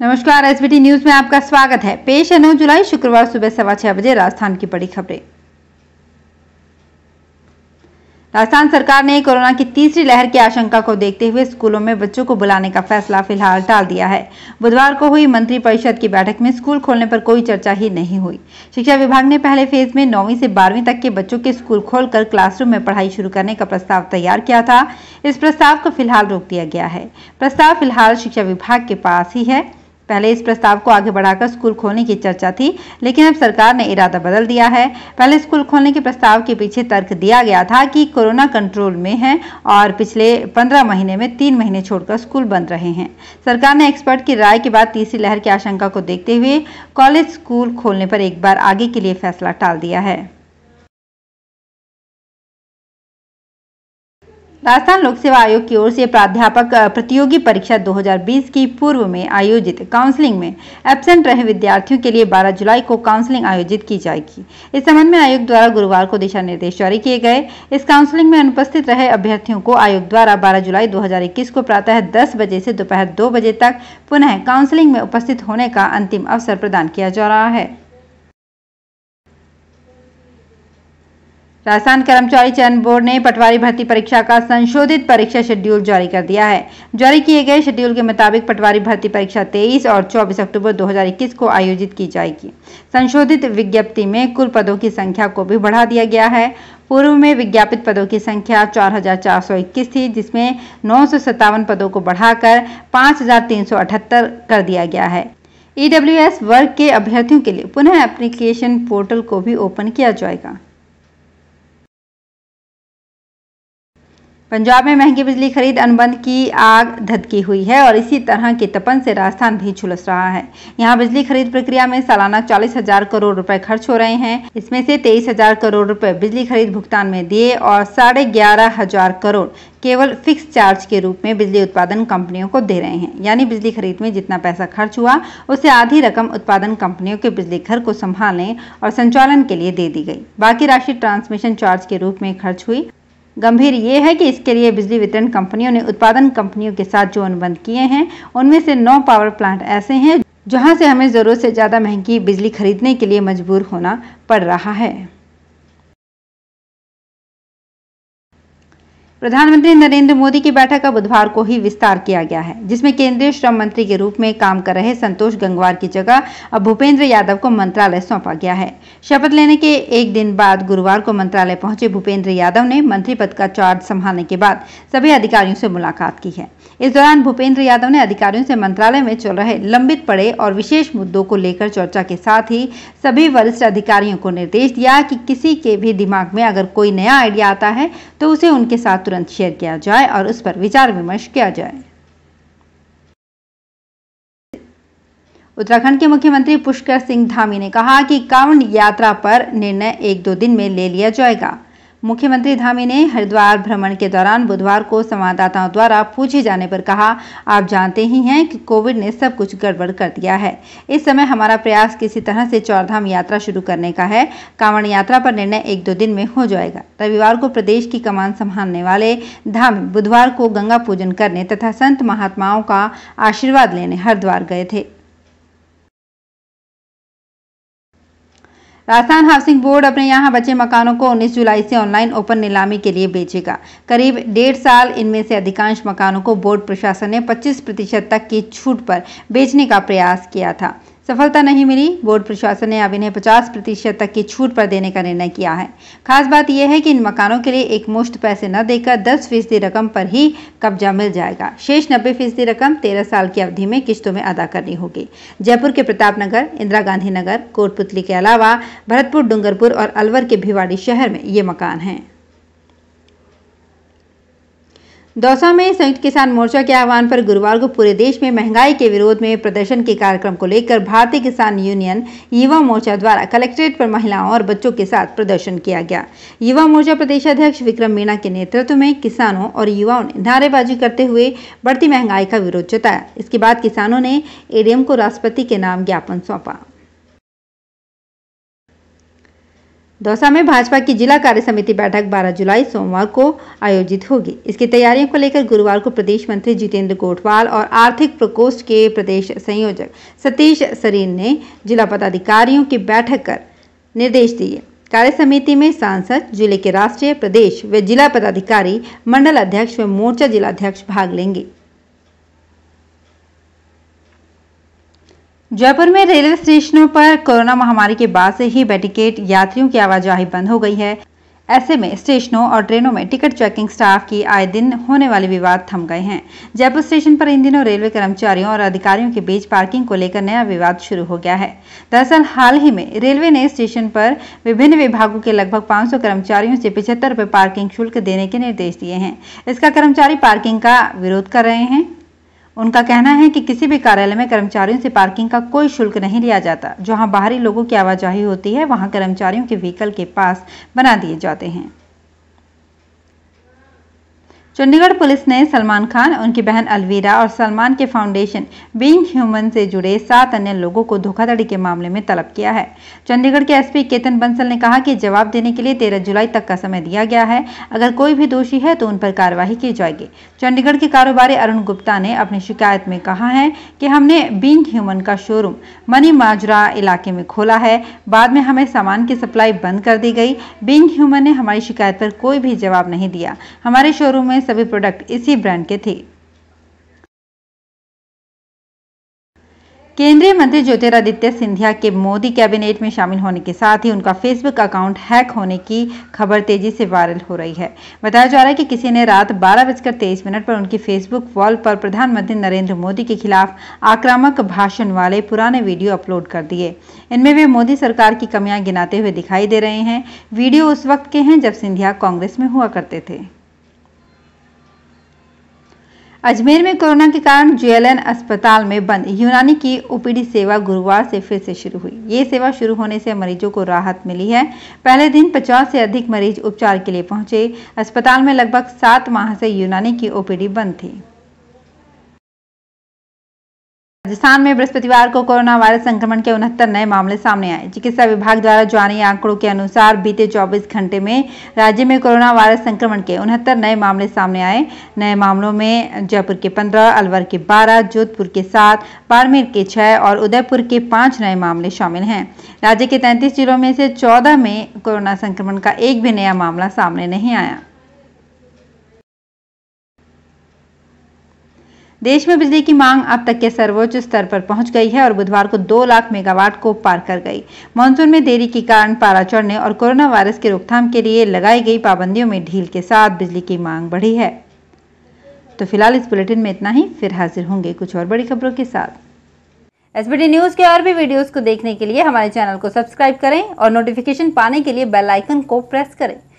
नमस्कार SBT news में आपका स्वागत है पेश है नौ जुलाई शुक्रवार सुबह सवा छह बजे राजस्थान की बड़ी खबरें राजस्थान सरकार ने कोरोना की तीसरी लहर की आशंका को देखते हुए स्कूलों में बच्चों को बुलाने का फैसला फिलहाल टाल दिया है बुधवार को हुई मंत्री परिषद की बैठक में स्कूल खोलने पर कोई चर्चा ही नहीं हुई शिक्षा विभाग ने पहले फेज में नौवीं से बारहवीं तक के बच्चों के स्कूल खोलकर क्लासरूम में पढ़ाई शुरू करने का प्रस्ताव तैयार किया था इस प्रस्ताव को फिलहाल रोक दिया गया है प्रस्ताव फिलहाल शिक्षा विभाग के पास ही है पहले इस प्रस्ताव को आगे बढ़ाकर स्कूल खोलने की चर्चा थी लेकिन अब सरकार ने इरादा बदल दिया है पहले स्कूल खोलने के प्रस्ताव के पीछे तर्क दिया गया था कि कोरोना कंट्रोल में है और पिछले पंद्रह महीने में तीन महीने छोड़कर स्कूल बंद रहे हैं सरकार ने एक्सपर्ट की राय के बाद तीसरी लहर की आशंका को देखते हुए कॉलेज स्कूल खोलने पर एक बार आगे के लिए फैसला टाल दिया है राजस्थान लोक सेवा आयोग की ओर से प्राध्यापक प्रतियोगी परीक्षा 2020 की पूर्व में आयोजित काउंसलिंग में एबसेंट रहे विद्यार्थियों के लिए 12 जुलाई को काउंसलिंग आयोजित की जाएगी इस संबंध में आयोग द्वारा गुरुवार को दिशा निर्देश जारी किए गए इस काउंसलिंग में अनुपस्थित रहे अभ्यर्थियों को आयोग द्वारा बारह जुलाई दो को प्रातः दस बजे से दोपहर दो बजे तक पुनः काउंसलिंग में उपस्थित होने का अंतिम अवसर प्रदान किया जा रहा है राजस्थान कर्मचारी चयन बोर्ड ने पटवारी भर्ती परीक्षा का संशोधित परीक्षा शेड्यूल जारी कर दिया है जारी किए गए शेड्यूल के मुताबिक पटवारी भर्ती परीक्षा 23 और 24 अक्टूबर 2021 को आयोजित की जाएगी संशोधित विज्ञप्ति में कुल पदों की संख्या को भी बढ़ा दिया गया है पूर्व में विज्ञापित पदों की संख्या चार थी जिसमें नौ पदों को बढ़ाकर पाँच कर दिया गया है ई e वर्ग के अभ्यर्थियों के लिए पुनः एप्लीकेशन पोर्टल को भी ओपन किया जाएगा पंजाब में महंगी बिजली खरीद अनुबंध की आग धधकी हुई है और इसी तरह के तपन से राजस्थान भी झुलस रहा है यहाँ बिजली खरीद प्रक्रिया में सालाना चालीस हजार करोड़ रुपए खर्च हो रहे हैं इसमें से तेईस हजार करोड़ रुपए बिजली खरीद भुगतान में दिए और साढ़े ग्यारह हजार करोड़ केवल फिक्स चार्ज के रूप में बिजली उत्पादन कंपनियों को दे रहे हैं यानी बिजली खरीद में जितना पैसा खर्च हुआ उसे आधी रकम उत्पादन कंपनियों के बिजली घर को संभालने और संचालन के लिए दे दी गई बाकी राशि ट्रांसमिशन चार्ज के रूप में खर्च हुई गंभीर ये है कि इसके लिए बिजली वितरण कंपनियों ने उत्पादन कंपनियों के साथ जो अनुबंध किए हैं उनमें से नौ पावर प्लांट ऐसे हैं जहां से हमें ज़रूरत से ज़्यादा महंगी बिजली खरीदने के लिए मजबूर होना पड़ रहा है प्रधानमंत्री नरेंद्र मोदी की बैठक का बुधवार को ही विस्तार किया गया है जिसमें केंद्रीय श्रम मंत्री के रूप में काम कर रहे संतोष गंगवार की जगह अब भूपेंद्र यादव को मंत्रालय सौंपा गया है शपथ लेने के एक दिन बाद गुरुवार को मंत्रालय पहुंचे भूपेंद्र यादव ने मंत्री पद का चार्ज संभालने के बाद सभी अधिकारियों से मुलाकात की है इस दौरान भूपेंद्र यादव ने अधिकारियों से मंत्रालय में चल रहे लंबित पड़े और विशेष मुद्दों को लेकर चर्चा के साथ ही सभी वरिष्ठ अधिकारियों को निर्देश दिया कि किसी के भी दिमाग में अगर कोई नया आइडिया आता है तो उसे उनके साथ तुरंत शेयर किया जाए और उस पर विचार विमर्श किया जाए उत्तराखंड के मुख्यमंत्री पुष्कर सिंह धामी ने कहा कि कावंड यात्रा पर निर्णय एक दो दिन में ले लिया जाएगा मुख्यमंत्री धामी ने हरिद्वार भ्रमण के दौरान बुधवार को संवाददाताओं द्वारा पूछे जाने पर कहा आप जानते ही हैं कि कोविड ने सब कुछ गड़बड़ कर दिया है इस समय हमारा प्रयास किसी तरह से चौरधाम यात्रा शुरू करने का है कांवड़ यात्रा पर निर्णय एक दो दिन में हो जाएगा रविवार को प्रदेश की कमान संभालने वाले धामी बुधवार को गंगा पूजन करने तथा संत महात्माओं का आशीर्वाद लेने हरिद्वार गए थे राजस्थान हाउसिंग बोर्ड अपने यहाँ बचे मकानों को 19 जुलाई से ऑनलाइन ओपन नीलामी के लिए बेचेगा करीब डेढ़ साल इनमें से अधिकांश मकानों को बोर्ड प्रशासन ने 25 प्रतिशत तक की छूट पर बेचने का प्रयास किया था सफलता नहीं मिली बोर्ड प्रशासन ने अब इन्हें 50 प्रतिशत तक की छूट पर देने का निर्णय किया है खास बात यह है कि इन मकानों के लिए एक मुश्त पैसे न देकर 10 फीसदी रकम पर ही कब्जा मिल जाएगा शेष नब्बे फीसदी रकम 13 साल की अवधि में किश्तों में अदा करनी होगी जयपुर के प्रताप नगर इंदिरा गांधी नगर कोटपुतली के अलावा भरतपुर डूंगरपुर और अलवर के भिवाड़ी शहर में ये मकान हैं दौसा में संयुक्त किसान मोर्चा के आह्वान पर गुरुवार को पूरे देश में महंगाई के विरोध में प्रदर्शन के कार्यक्रम को लेकर भारतीय किसान यूनियन युवा मोर्चा द्वारा कलेक्ट्रेट पर महिलाओं और बच्चों के साथ प्रदर्शन किया गया युवा मोर्चा प्रदेश अध्यक्ष विक्रम मीणा के नेतृत्व में किसानों और युवाओं ने नारेबाजी करते हुए बढ़ती महंगाई का विरोध जताया इसके बाद किसानों ने एडीएम को राष्ट्रपति के नाम ज्ञापन सौंपा दौसा में भाजपा की जिला कार्य समिति बैठक 12 जुलाई सोमवार को आयोजित होगी इसकी तैयारियों को लेकर गुरुवार को प्रदेश मंत्री जितेंद्र कोटवाल और आर्थिक प्रकोष्ठ के प्रदेश संयोजक सतीश सरीन ने जिला पदाधिकारियों की बैठक कर निर्देश दिए कार्य समिति में सांसद जिले के राष्ट्रीय प्रदेश व जिला पदाधिकारी मंडल अध्यक्ष व मोर्चा जिलाध्यक्ष भाग लेंगे जयपुर में रेलवे स्टेशनों पर कोरोना महामारी के बाद से ही बेटिकेट यात्रियों की आवाजाही बंद हो गई है ऐसे में स्टेशनों और ट्रेनों में टिकट चेकिंग स्टाफ की आए दिन होने वाले विवाद थम गए हैं जयपुर स्टेशन पर इन दिनों रेलवे कर्मचारियों और अधिकारियों के बीच पार्किंग को लेकर नया विवाद शुरू हो गया है दरअसल हाल ही में रेलवे ने स्टेशन पर विभिन्न विभागों के लगभग 500 कर्मचारियों से पिछहत्तर रुपये पार्किंग शुल्क देने के निर्देश दिए हैं इसका कर्मचारी पार्किंग का विरोध कर रहे हैं उनका कहना है कि किसी भी कार्यालय में कर्मचारियों से पार्किंग का कोई शुल्क नहीं लिया जाता जहां बाहरी लोगों की आवाजाही होती है वहां कर्मचारियों के व्हीकल के पास बना दिए जाते हैं चंडीगढ़ पुलिस ने सलमान खान उनकी बहन अलवीरा और सलमान के फाउंडेशन बींग ह्यूमन से जुड़े सात अन्य लोगों को धोखाधड़ी के मामले में तलब किया है चंडीगढ़ के एसपी केतन बंसल ने कहा कि जवाब देने के लिए तेरह जुलाई तक का समय दिया गया है अगर कोई भी दोषी है तो उन पर कार्रवाई की जाएगी चंडीगढ़ के कारोबारी अरुण गुप्ता ने अपनी शिकायत में कहा है कि हमने बींग ह्यूमन का शोरूम मनी माजरा इलाके में खोला है बाद में हमें सामान की सप्लाई बंद कर दी गई बींग ह्यूमन ने हमारी शिकायत पर कोई भी जवाब नहीं दिया हमारे शोरूम में सभी प्रोडक्ट इसी ब्रांड के थे केंद्रीय मंत्री ज्योतिरादित्य सिंधिया के मोदी कैबिनेट में शामिल होने के साथ ही उनका फेसबुक अकाउंट हैक होने की खबर तेजी से वायरल हो रही है बताया जा रहा है कि किसी ने रात बारह बजकर तेईस मिनट पर उनकी फेसबुक वॉल पर प्रधानमंत्री नरेंद्र मोदी के खिलाफ आक्रामक भाषण वाले पुराने वीडियो अपलोड कर दिए इनमें वे मोदी सरकार की कमियाँ गिनाते हुए दिखाई दे रहे हैं वीडियो उस वक्त के हैं जब सिंधिया कांग्रेस में हुआ करते थे अजमेर में कोरोना के कारण जेएलएन अस्पताल में बंद यूनानी की ओपीडी सेवा गुरुवार से फिर से शुरू हुई ये सेवा शुरू होने से मरीजों को राहत मिली है पहले दिन 50 से अधिक मरीज उपचार के लिए पहुंचे अस्पताल में लगभग सात माह से यूनानी की ओपीडी बंद थी राजस्थान में बृहस्पतिवार को कोरोना वायरस संक्रमण के उनहत्तर नए मामले सामने आए चिकित्सा विभाग द्वारा जारी आंकड़ों के अनुसार बीते 24 घंटे में राज्य में कोरोना वायरस संक्रमण के उनहत्तर नए मामले सामने आए नए मामलों में जयपुर के 15, अलवर के 12, जोधपुर के 7, बाड़मेर के 6 और उदयपुर के 5 नए मामले शामिल हैं राज्य के तैंतीस जिलों में से चौदह में कोरोना संक्रमण का एक भी नया मामला सामने नहीं आया देश में बिजली की मांग अब तक के सर्वोच्च स्तर पर पहुंच गई है और बुधवार को 2 लाख मेगावाट को पार कर गई मानसून में देरी के कारण पारा चढ़ने और कोरोना वायरस की रोकथाम के लिए लगाई गई पाबंदियों में ढील के साथ बिजली की मांग बढ़ी है तो फिलहाल इस बुलेटिन में इतना ही फिर हाजिर होंगे कुछ और बड़ी खबरों के साथ एस न्यूज के और भी वीडियोज को देखने के लिए हमारे चैनल को सब्सक्राइब करें और नोटिफिकेशन पाने के लिए बेलाइकन को प्रेस करें